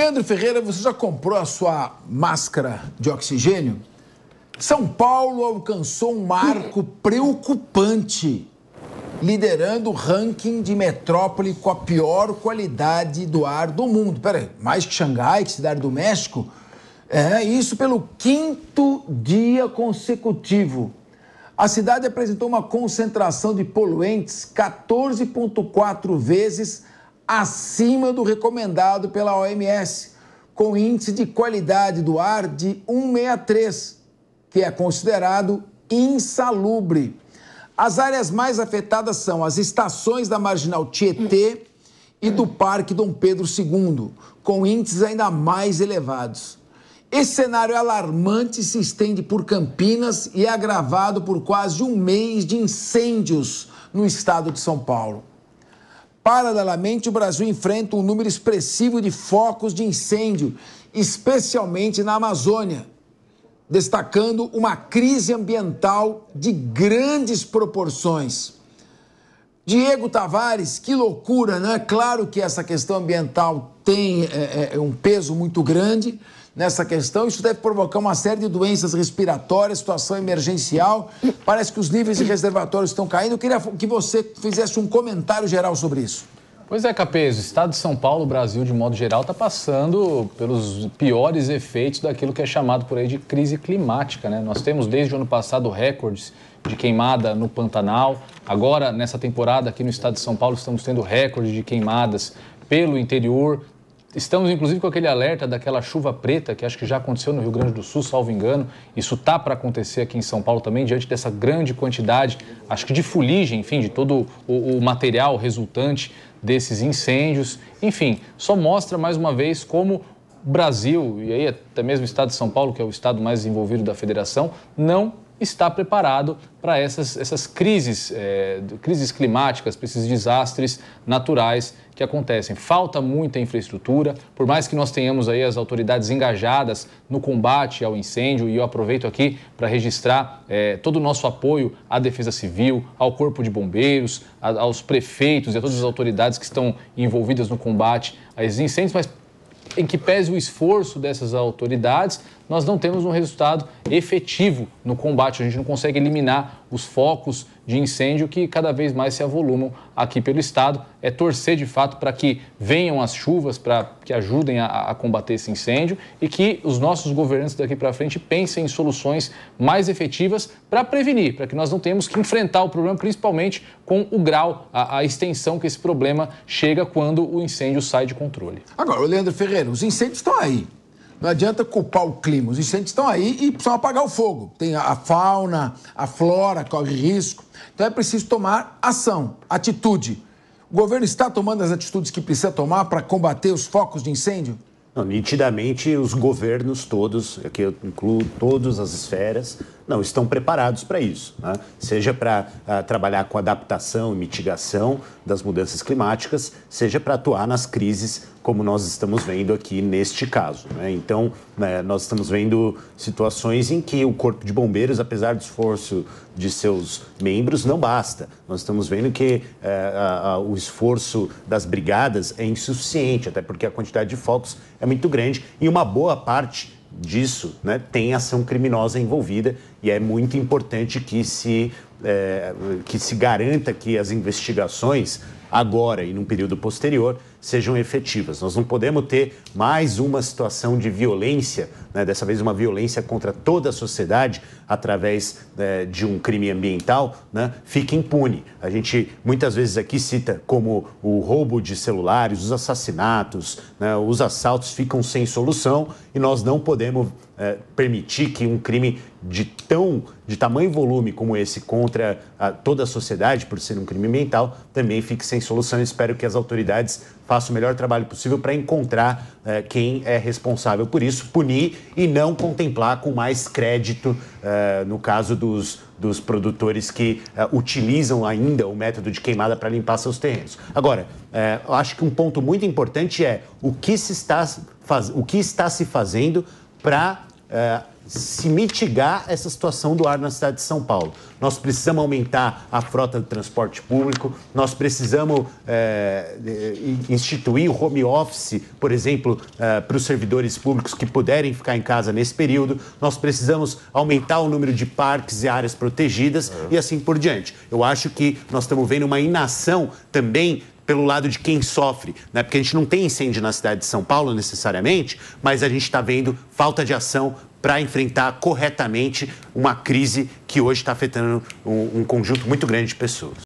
Leandro Ferreira, você já comprou a sua máscara de oxigênio? São Paulo alcançou um marco preocupante, liderando o ranking de metrópole com a pior qualidade do ar do mundo. Peraí, mais que Xangai, que cidade do México? É, isso pelo quinto dia consecutivo. A cidade apresentou uma concentração de poluentes 14,4 vezes acima do recomendado pela OMS, com índice de qualidade do ar de 163, que é considerado insalubre. As áreas mais afetadas são as estações da Marginal Tietê e do Parque Dom Pedro II, com índices ainda mais elevados. Esse cenário alarmante se estende por Campinas e é agravado por quase um mês de incêndios no estado de São Paulo. Paralelamente, o Brasil enfrenta um número expressivo de focos de incêndio, especialmente na Amazônia, destacando uma crise ambiental de grandes proporções. Diego Tavares, que loucura, né? Claro que essa questão ambiental tem é, é, um peso muito grande nessa questão. Isso deve provocar uma série de doenças respiratórias, situação emergencial. Parece que os níveis de reservatórios estão caindo. Eu queria que você fizesse um comentário geral sobre isso. Pois é, Capeso, o estado de São Paulo, o Brasil, de modo geral, está passando pelos piores efeitos daquilo que é chamado por aí de crise climática. Né? Nós temos desde o ano passado recordes de queimada no Pantanal. Agora, nessa temporada aqui no estado de São Paulo, estamos tendo recordes de queimadas pelo interior, Estamos, inclusive, com aquele alerta daquela chuva preta, que acho que já aconteceu no Rio Grande do Sul, salvo engano. Isso tá para acontecer aqui em São Paulo também, diante dessa grande quantidade, acho que de fuligem, enfim, de todo o, o material resultante desses incêndios. Enfim, só mostra mais uma vez como Brasil, e aí até mesmo o estado de São Paulo, que é o estado mais desenvolvido da federação, não está preparado para essas, essas crises, é, crises climáticas, para esses desastres naturais que acontecem. Falta muita infraestrutura, por mais que nós tenhamos aí as autoridades engajadas no combate ao incêndio, e eu aproveito aqui para registrar é, todo o nosso apoio à Defesa Civil, ao Corpo de Bombeiros, a, aos prefeitos e a todas as autoridades que estão envolvidas no combate a esses incêndios, mas em que pese o esforço dessas autoridades, nós não temos um resultado efetivo no combate. A gente não consegue eliminar os focos de incêndio que cada vez mais se avolumam aqui pelo estado. É torcer de fato para que venham as chuvas, para que ajudem a, a, combater esse incêndio e que os nossos governantes daqui para frente pensem em soluções mais efetivas para prevenir, para que nós não tenhamos que enfrentar o problema, principalmente com o grau, a, a extensão que esse problema chega quando o incêndio sai de controle. Agora, o Leandro Ferreira, os incêndios estão aí. Não adianta culpar o clima. Os incêndios estão aí e precisam apagar o fogo. Tem a fauna, a flora corre risco. Então é preciso tomar ação, atitude. O governo está tomando as atitudes que precisa tomar para combater os focos de incêndio? Não, nitidamente, os governos todos, aqui eu incluo todas as esferas, não, estão preparados para isso, né? seja para uh, ah, trabalhar com adaptação e mitigação das mudanças climáticas, seja para atuar nas crises como nós estamos vendo aqui neste caso. Né? Então, né, nós estamos vendo situações em que o Corpo de Bombeiros, apesar do esforço de seus membros, não basta. Nós estamos vendo que é, a, a, o esforço das brigadas é insuficiente, até porque a quantidade de focos é muito grande e uma boa parte disso, né, tem ação criminosa envolvida e é muito importante que se, é, que se garanta que as investigações, agora e num período posterior, sejam efetivas. Nós não podemos ter mais uma situação de violência, né, dessa vez uma violência contra toda a sociedade através né, de um crime ambiental, né, impune. A gente muitas vezes aqui cita como o roubo de celulares, os assassinatos, né, os assaltos ficam sem solução e nós não podemos é, permitir que um crime de tão de tamanho volume como esse contra a, toda a sociedade por ser um crime ambiental também fique sem solução. espero que as autoridades faça o melhor trabalho possível para encontrar uh, quem é responsável por isso, punir e não contemplar com mais crédito, uh, no caso dos, dos produtores que uh, utilizam ainda o método de queimada para limpar seus terrenos. Agora, eu acho que um ponto muito importante é o que, se está, faz, o que está se fazendo para se mitigar essa situação do ar na cidade de São Paulo. Nós precisamos aumentar a frota de transporte público, nós precisamos é, instituir o home office, por exemplo, é, para os servidores públicos que puderem ficar em casa nesse período, nós precisamos aumentar o número de parques e áreas protegidas é. e assim por diante. Eu acho que nós estamos vendo uma inação também pelo lado de quem sofre, né? Porque a gente não tem incêndio na cidade de São Paulo necessariamente, mas a gente está vendo falta de ação, para enfrentar corretamente uma crise que hoje está afetando um, um conjunto muito grande de pessoas.